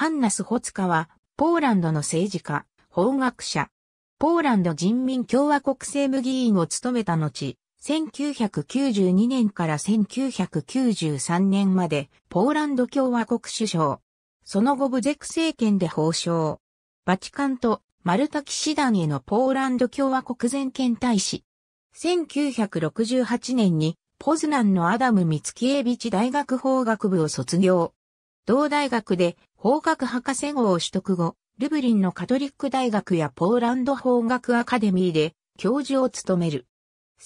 ハンナ・スホツカは、ポーランドの政治家、法学者、ポーランド人民共和国政務議員を務めた後、1992年から1993年までポーランド共和国首相。その後ブゼク政権で法相。バチカンとマルタ騎士団へのポーランド共和国全権大使。1968年にポズナンのアダム・ミツキエビチ大学法学部を卒業。同大学で法学博士号を取得後、ルブリンのカトリック大学やポーランド法学アカデミーで教授を務める。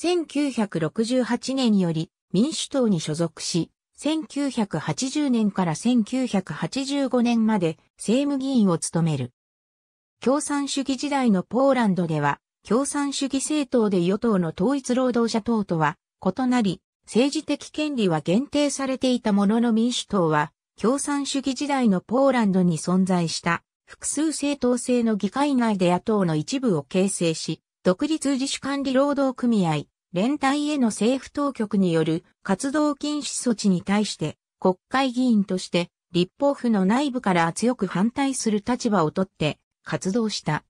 1968年より民主党に所属し、1980年から1985年まで政務議員を務める。共産主義時代のポーランドでは、共産主義政党で与党の統一労働者党とは異なり、政治的権利は限定されていたものの民主党は共産主義時代のポーランドに存在した複数政党制の議会内で野党の一部を形成し、独立自主管理労働組合、連帯への政府当局による活動禁止措置に対して国会議員として立法府の内部から強く反対する立場をとって活動した。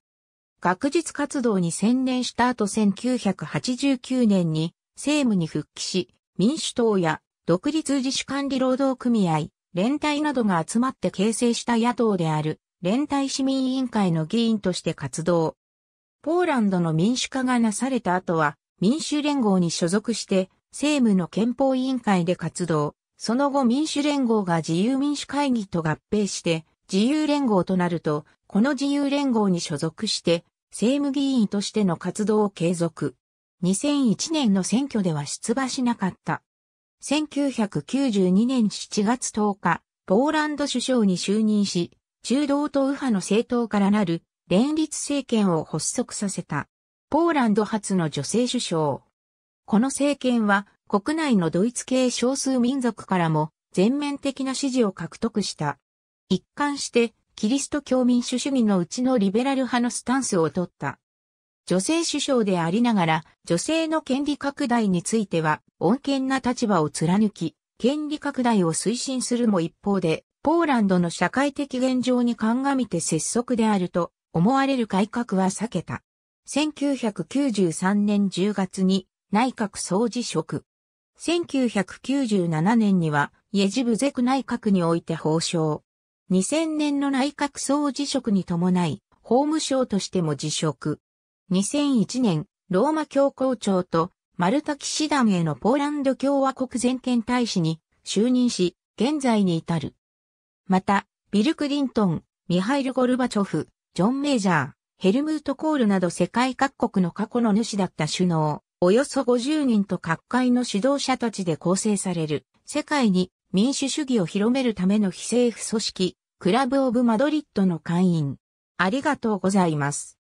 学術活動に専念した後1989年に政務に復帰し、民主党や独立自主管理労働組合、連帯などが集まって形成した野党である、連帯市民委員会の議員として活動。ポーランドの民主化がなされた後は、民主連合に所属して、政務の憲法委員会で活動。その後民主連合が自由民主会議と合併して、自由連合となると、この自由連合に所属して、政務議員としての活動を継続。2001年の選挙では出馬しなかった。1992年7月10日、ポーランド首相に就任し、中道と右派の政党からなる連立政権を発足させた。ポーランド初の女性首相。この政権は国内のドイツ系少数民族からも全面的な支持を獲得した。一貫してキリスト教民主主義のうちのリベラル派のスタンスを取った。女性首相でありながら、女性の権利拡大については、穏健な立場を貫き、権利拡大を推進するも一方で、ポーランドの社会的現状に鑑みて拙速であると思われる改革は避けた。1993年10月に内閣総辞職。1997年には、イェジブゼク内閣において法相。2000年の内閣総辞職に伴い、法務省としても辞職。2001年、ローマ教皇庁とマルタ騎士団へのポーランド共和国全権大使に就任し、現在に至る。また、ビル・クリントン、ミハイル・ゴルバチョフ、ジョン・メイジャー、ヘルムート・コールなど世界各国の過去の主だった首脳、およそ50人と各界の指導者たちで構成される、世界に民主主義を広めるための非政府組織、クラブ・オブ・マドリッドの会員。ありがとうございます。